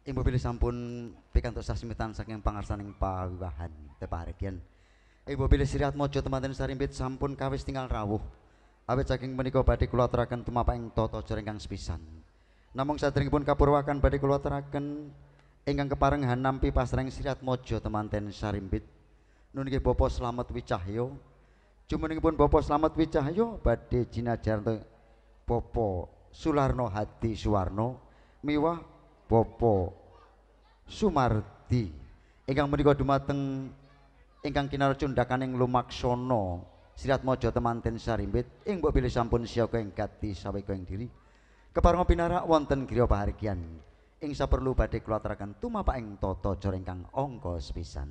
Ibu pilih sampun pikantuk sasmitan saking pangarsaning pawiwahan teparedian. Ibu pilih siriat mojo temanten sarimbit sampun kawis tinggal rawuh. Awit saking menika badhe kula aturaken tumapak ing tata cara ingkang sepisan. Namung sadèrèngipun kapurwakan badhe kula aturaken ingkang kepareng hanampi pasreng siriat mojo temanten sarimbit. Nuniki Bapak Slamet Wicahyo. Jumenengipun Bapak Slamet Wicahyo badhe jinajar Bapak Sularno Hadi Suwarno miwah Bopo Sumardi ingkang menika dumateng ingkang kinarcundakan ing Lumaksana Sirat Mojo Temanten Sarimbit ing mbok bilih sampun siyaga ing gati sawika ing diri keparenga pinarak wonten griya pahargyan ing saperlu badhe kulaturaken tumapak ing tata cara ingkang angka sepisan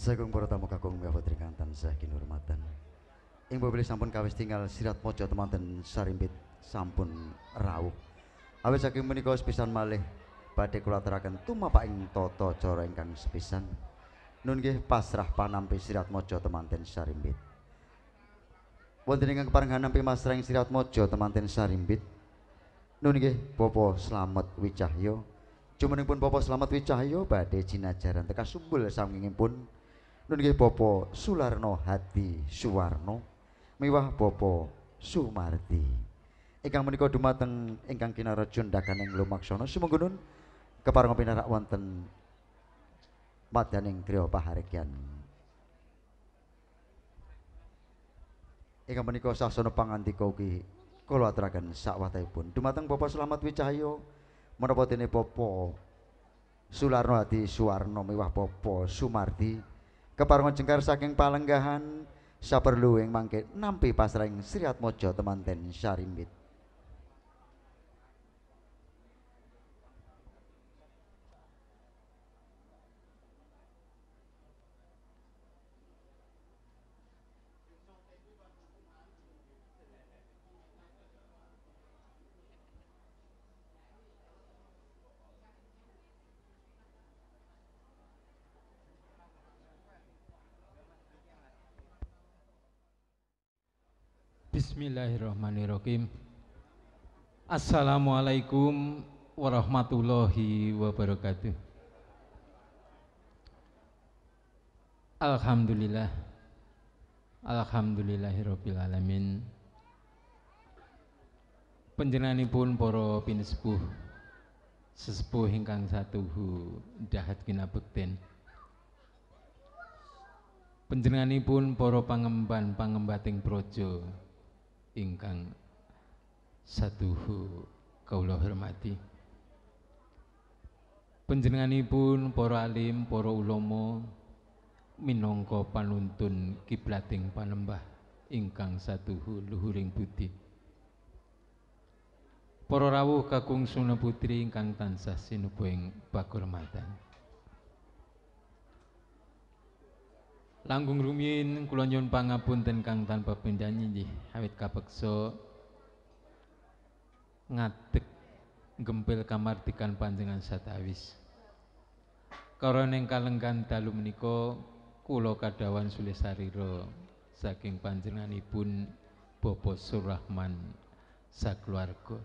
Sagung para tamu kakung miyawatri kantan saking hormatan. Ing boleh sampun kawis tinggal sirat mojo temanten sarimbit sampun rawuh. Abis saking menikah sepisan malih badhe kula aturaken pak ing toto coro ingkang sepisan. Nun pasrah panampi sirat mojo temanten sarimbit. Wonten ingkang keparenghan nampi masrahing sirat mojo temanten sarimbit. Nun selamat Wicahyo. Cuman Wicahya pun popo selamat Wicahyo badhe cinajaran teka sumbul pun. nunggih Bapak Sularno Hadi Suwarno miwah Bapak Sumardi ingkang menika dumateng ingkang kinarajan dakaning lumaksana sumenggunun keparenga pinarak wonten madaning griya paharekyan ingkang menika sasana pangandika ugi kula aturaken sakwatahipun dumateng Bapak Slamet Wicahyo menapa dene Bapak Sularno Hadi Suwarno miwah Bapak Sumardi keparengan jengkar saking palenggahan saperlu yang mangke nampi siriat mojo temanten syarimbit. Bismillahirrahmanirrahim. Assalamualaikum warahmatullahi wabarakatuh. Alhamdulillah. Alhamdulillahirabbil alamin. Panjenenganipun para pinesepuh sesepuh ingkang satuhu dahat kinabekten. Panjenenganipun para pangemban pangembating projo ingkang saduhu kaula hormati panjenenganipun para alim para ulama minangka panuntun kiblating panembah ingkang saduhu luhuring budi para rawuh kakung suna putri ingkang tansah sinebung pakurmatan Langgung rumiyin kula nyuwun pangapunten kang tanpa pindanyi nggih awit kapeksa ngadeg gempil kamardikan panjenengan satawis. Karana ing kalenggan dalu menika kula kadawan sulih sarira saking panjenenganipun Bapak Surahman sakeluarga.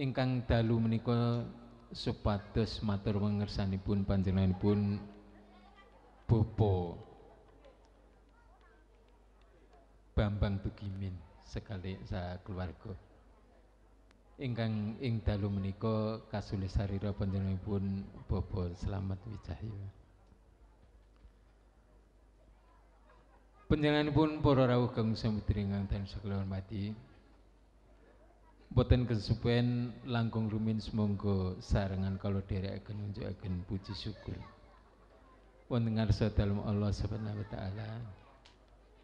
Ingkang dalu menika supados matur mangersanipun panjenenganipun Bapak Bambang Tugimin sekali sa keluarga ingkang ing dalu menika kasulih sarira panjenenganipun Bobo Slamet Wijaya. Panjenenganipun para rawuh kang samudra ingkang tan sakula hormati. Boten kesupen langkung rumin semonggo sarangan kalau akan menunjukkan puji syukur. Wonten ngarsa dalem Allah Subhanahu wa taala.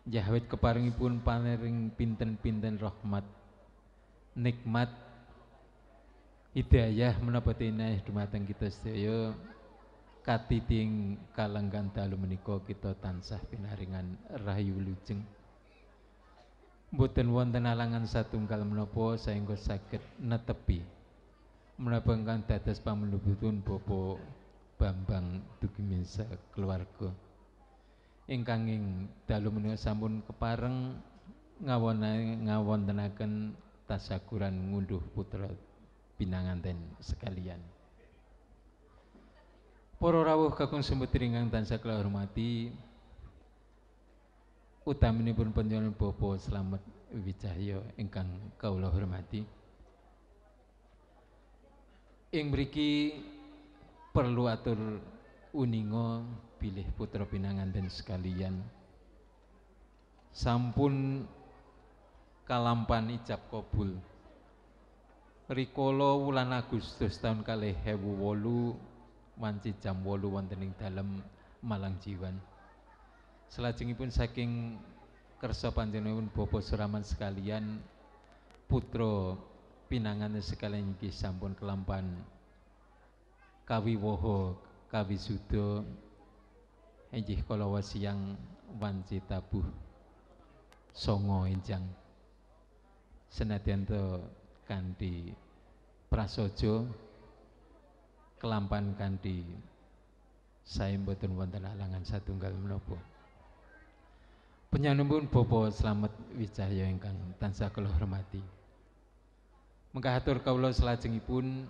Jahwit keparingipun panering pinten-pinten rahmat nikmat hidayah menapa tenaih dumateng kita sedaya katiting kalenggan dalu menika kita tansah pinaringan rahayu lujeng boten wonten alangan satunggal menapa saengga saged netepi menapa ingkang dados pamlebetun Bapak Bambang Dugiminsa keluarga ingkang ing dalu menika sampun kepareng ngawon ngawontenaken tasakuran ngunduh putra binanganten sekalian. Para rawuh kakung semutri ingkang tansah kula hormati utaminipun panjenengan Bapak Slamet Wicahya ingkang kawula hormati. Ing mriki perlu atur uninga bilih putra dan sekalian sampun kalampan ijab kabul rikolo wulan Agustus tahun kalih ewu wolu wanci jam wolu wonten ing Malang Jiwan selajengipun saking kersa panjenenganipun bobo Suraman sekalian putra pinanganten sekalian iki sampun kelampan kawiwaha kawisuda enjih kalau siang wanci tabuh songo enjang senadyan to kanthi prasaja kelampan kanthi sae mboten wonten alangan satunggal menopo Penyanyumbun Bapak selamat Wijaya ingkang tansah kalau hormati. Mengkahatur kawula pun.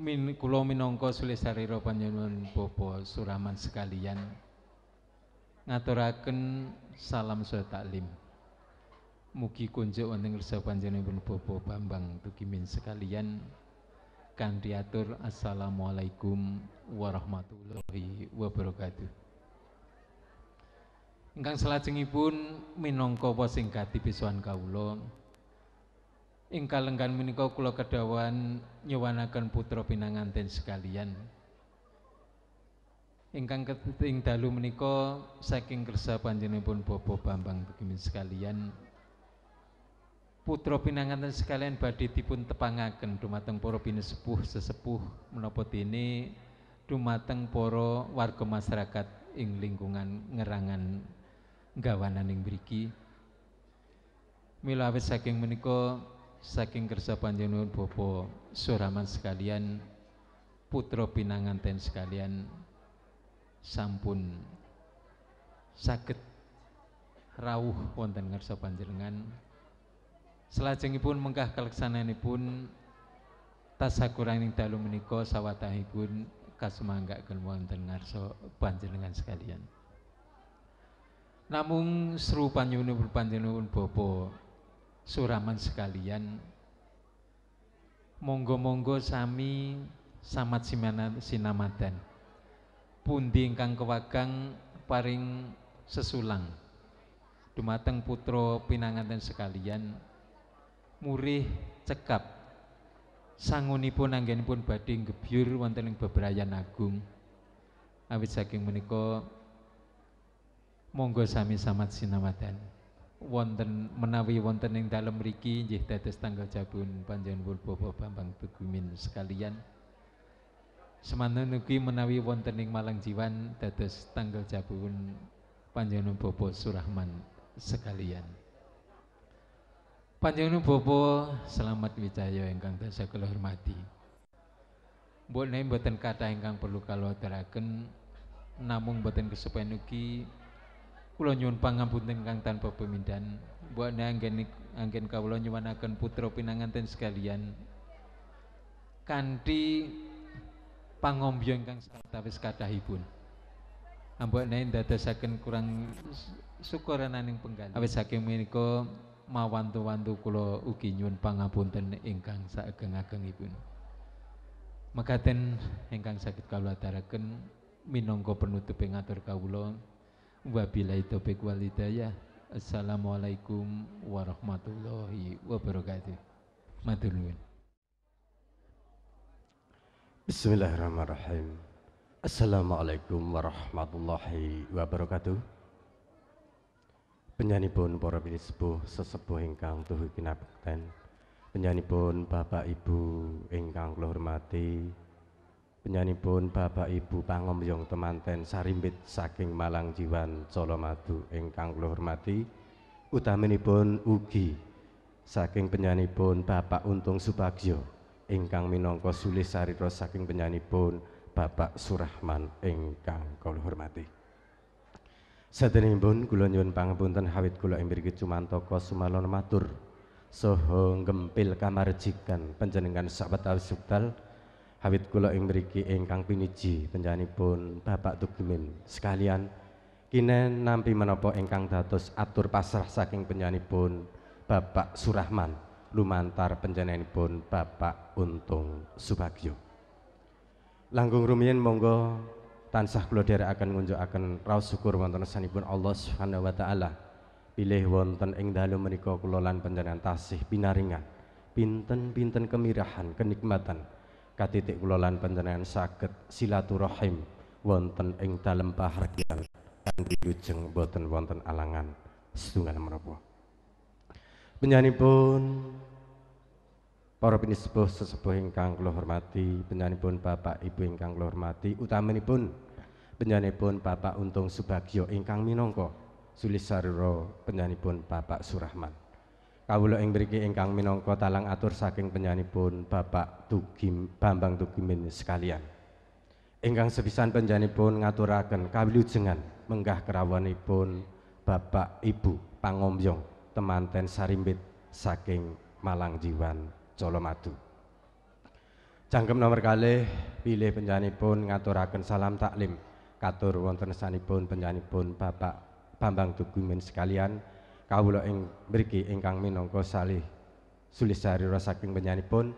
Min kula minangka Sulisarira panjenengan Bapak Suraman sekalian ngaturaken salam saya taklim. Mugi kunjuk wonten kersa panjenenganipun Bapak Bambang Tukimin sekalian kanthi assalamualaikum warahmatullahi wabarakatuh. Ingkang salajengipun minangka pasing kadhi pisuan kawula Ingkal lenggan menika kula kedawan putro putra pinanganten sekalian. Ingkang keting dalu menika saking kersa panjenenganipun Bapak Bambang Begimin sekalian. Putra pinanganten sekalian badhe dipun tepangaken dumateng para pinesepuh sesepuh menapa dene dumateng para warga masyarakat ing lingkungan ngerangan gawanan ing mriki. Mila saking menika saking kersa panjenengan Bapak Suraman sekalian putra pinanganten sekalian sampun sakit rawuh wonten ngarsa panjenengan selajengipun mengkah kaleksananipun tasakuran ing dalu menika sawatahipun kasumanggaken wonten ngarsa panjenengan sekalian namung seru panjenengan panjenengan Bapak suraman sekalian monggo-monggo sami samat sinamadan pundi ingkang kewagang paring sesulang dumateng putra pinanganten sekalian murih cekap sangunipun anggenipun badhe gebyur wonten ing bebrayan agung awit saking menika monggo sami samat sinamadan wonten menawi wonten ing dalam mriki nggih dados tanggal jabun panjenengan Bapak Bambang Tugumin sekalian. semana nuki menawi wonten ing Malang Jiwan dados tanggal jabun panjenengan Bobo Surahman sekalian. Panjenengan Bobo selamat wijaya ingkang dasa kula hormati. Mbok nek mboten kathah ingkang perlu kalau aturaken namung mboten kesepen ugi Kula nyuwun pangapunten kang tanpa pemindahan. Mbok anggen anggen kawula nyuwunaken putra pinanganten sekalian. Kanthi pangombyo ingkang sawetawis kathahipun. Ambok nain dadosaken kurang syukurananing penggal. Awit saking menika mawantu-wantu kula ugi nyuwun pangapunten ingkang saageng-agengipun. Mekaten ingkang sakit kawula aturaken minangka penutup ngatur kawula. Wabillahi taufiq wal hidayah. Assalamualaikum warahmatullahi wabarakatuh. nuwun. Bismillahirrahmanirrahim. Assalamualaikum warahmatullahi wabarakatuh. Penyanyi pun para sepuh sesepuh ingkang tuhu kinabekten. pun Bapak Ibu ingkang kula hormati, Penyanyi pun Bapak Ibu Pangomyong temanten sarimbit saking Malang Jiwan Colomadu ingkang kula hormati utaminipun ugi saking penyanyi pun Bapak Untung Subagyo ingkang minangka sulih sarira saking penyanyi pun Bapak Surahman ingkang kula hormati Sadenipun kula nyuwun pangapunten hawit kula ing mriki cumantaka sumalon matur saha gempil kamarjikan panjenengan sahabat Al-Subdal Hawit kula ing mriki ingkang piniji panjenenganipun Bapak Tugimin sekalian kinen nampi menapa ingkang dados atur pasrah saking panjenenganipun Bapak Surahman lumantar panjenenganipun Bapak Untung Subagyo. Langgung rumiyin monggo tansah kula dherekaken ngunjukaken raos syukur wonten sanipun Allah Subhanahu wa taala. Pilih wonten ing dalu menika kula lan panjenengan tasih pinaringan pinten-pinten kemirahan, kenikmatan katitik kula lan sakit silaturahim wonten ing dalem pahargyan dan lujeng boten wonten alangan setunggal penyanyi pun para pinisepuh sesepuh ingkang kula hormati penyanyi pun Bapak Ibu ingkang kula hormati pun penyanyi pun Bapak Untung Subagyo ingkang minangka Sulisariro pun Bapak Surahman kawula ing mriki ingkang minangka talang atur saking pun Bapak Tugim Bambang Tugimin sekalian. Ingkang sepisan panjenenganipun ngaturaken kawilujengan menggah kerawanipun Bapak Ibu Pangombyong temanten sarimbit saking Malang Jiwan Colomadu. Jangkem nomor kali pilih penjani pun ngaturaken salam taklim katur wonten sanipun pun Bapak Bambang Tugimin sekalian kawula ing mriki ingkang minangka salih sulisari rasaking penyanipun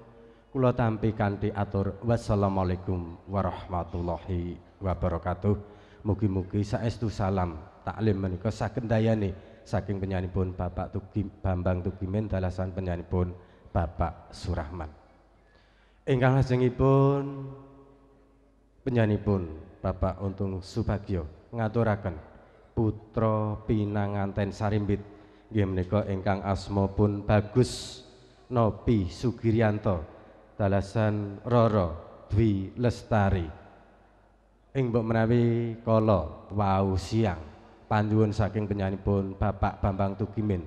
kula tampi kanthi atur wassalamualaikum warahmatullahi wabarakatuh mugi-mugi saestu salam taklim menika saged dayani saking penyanipun Bapak Tugi Bambang Tugimin dalasan penyanipun Bapak Surahman ingkang lajengipun penyanipun Bapak Untung Subagyo ngaturaken putra pinanganten sarimbit Nggih menika ingkang asma pun Bagus Nopi Sugirianto Dalasan Roro Dwi Lestari ing mbok menawi kala wau siang panjuwun saking penyanyipun Bapak Bambang Tugimin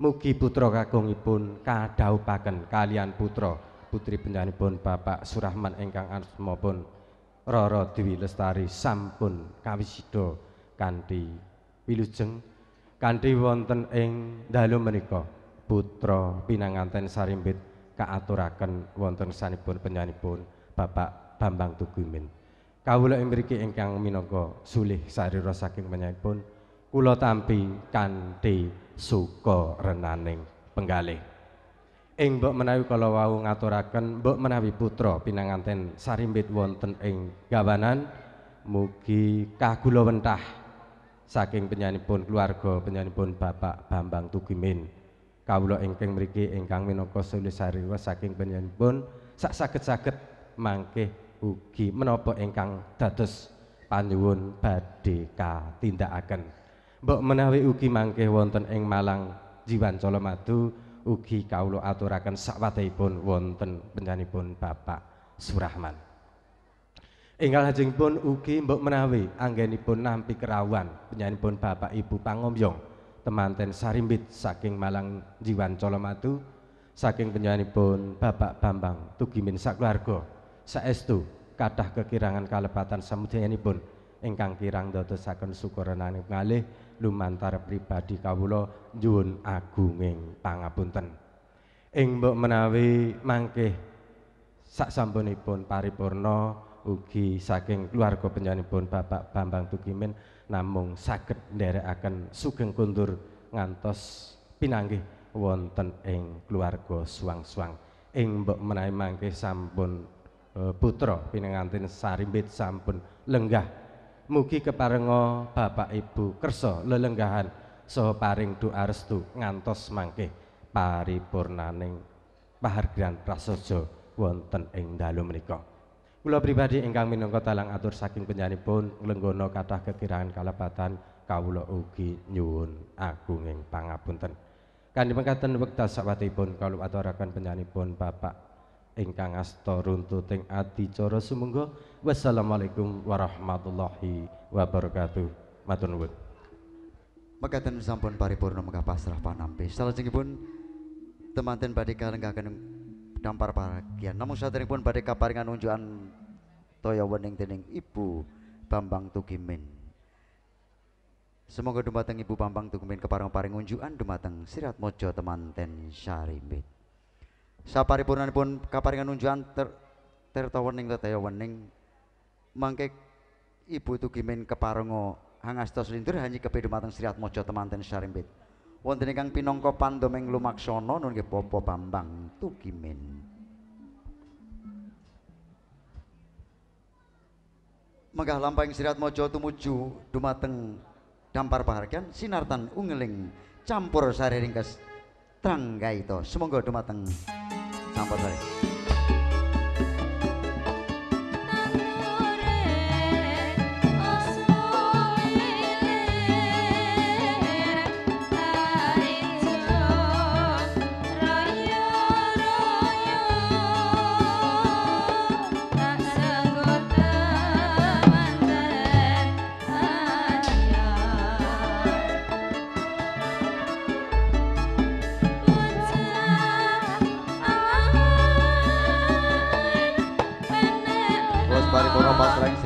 mugi putra Kakungipun kadhaupaken kalian putra putri penyanyipun Bapak Surahman ingkang asma pun Roro Dwi Lestari sampun kawisida kanthi wilujeng kanthi wonten ing dalu menika putra pinanganten sarimbit kaaturaken wonten sanipun penyanyipun Bapak Bambang Tugumin. Kawula ing mriki ingkang minangka sulih sarira saking penyanyipun kula tampi kanthi suka renaning penggalih. Ing mbok menawi kala wau ngaturaken mbok menawi putra pinanganten sarimbit wonten ing gawanan mugi kagula wentah saking pun keluarga pun Bapak Bambang Tugimin kawula ingkang mriki ingkang minangka sulih sariwa saking penyanipun sak saged-saged mangke ugi menapa ingkang dados panyuwun badhe katindakaken mbok menawi ugi mangke wonten ing Malang uki Madu ugi kawula aturaken sakwatahipun wonten pun Bapak Surahman Ingkang lajeng pun ugi mbok menawi anggenipun nampi kerawan penyanyipun Bapak Ibu Pangomyong temanten Sarimbit saking Malang Jiwan colomatu saking penyanyipun Bapak Bambang Tugimin sakeluarga saestu kadah kekirangan kalepatan pun ingkang kirang dadosaken sukorenanipun ngalih lumantar pribadi kawulo nyuwun agunging pangapunten. Ing mbok menawi mangke saksampunipun paripurno ugi saking keluarga panjenenganipun Bapak Bambang Tukimin namung saged nderekaken sugeng kundur ngantos pinanggih wonten ing keluarga suang suang ing mbok menawi mangke sampun e, putra pinanganten sarimbit sampun lenggah mugi keparenga Bapak Ibu kersa lelenggahan saha paring doa restu ngantos mangke paripurnaning pahargyan prasaja wonten ing dalu menika Kula pribadi ingkang minangka talang atur saking panjenenganipun lenggono kathah kekirangan kalebatan kawula ugi nyuwun agunging pangapunten. Kanthi mekaten wekdal sakwatipun kawula aturaken panjenenganipun Bapak ingkang asta runtuting adicara sumengga. Wassalamualaikum warahmatullahi wabarakatuh. Matur nuwun. Mekaten sampun paripurna mekah pasrah panampi. Salajengipun temanten badhe kalengkaken dampar namun namung saderengipun badhe kaparingan unjuan toya wening dening Ibu Bambang Tugimin Semoga dumateng Ibu Bambang Tugimin keparang paring unjuan dumateng Sirat Mojo temanten Sarimbit pun kaparingan unjukan ter tirta wening tetaya wening mangke Ibu Tugimin hangas tos lindur hanyi kepedumateng Sirat Mojo temanten Sarimbit wonten ingkang pinangka pandoming lumaksana nun nggih Bapa Bambang Tukimin. Megah lampahing sirat mojo tumuju dumateng dampar pahargyan sinartan ungeling campur sari ringkes trangga itu semoga dumateng campur sari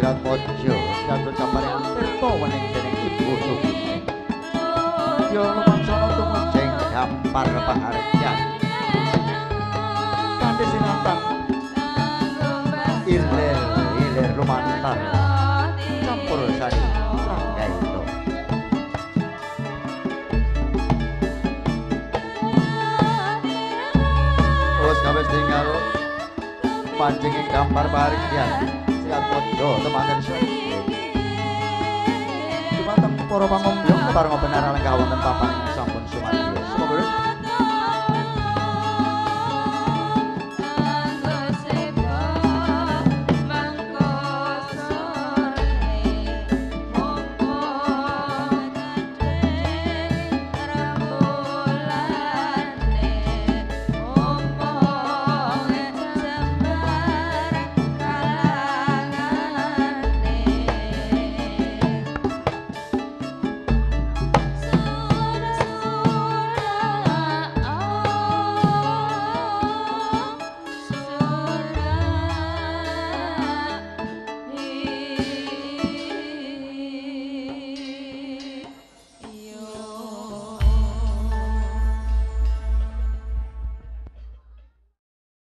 kang ojo kanggo sampeyan tirta wening dening ibu yo mangsana tumujeng gampar pangarjan kanthi sinatan ilir ilir lumantar campur sari Terus kabeh tinggal pancing gambar parikian. Ya. sekat pondo temanten sore. Cuma tempo ropa ngomong, ngobar ngobenar aleng kawan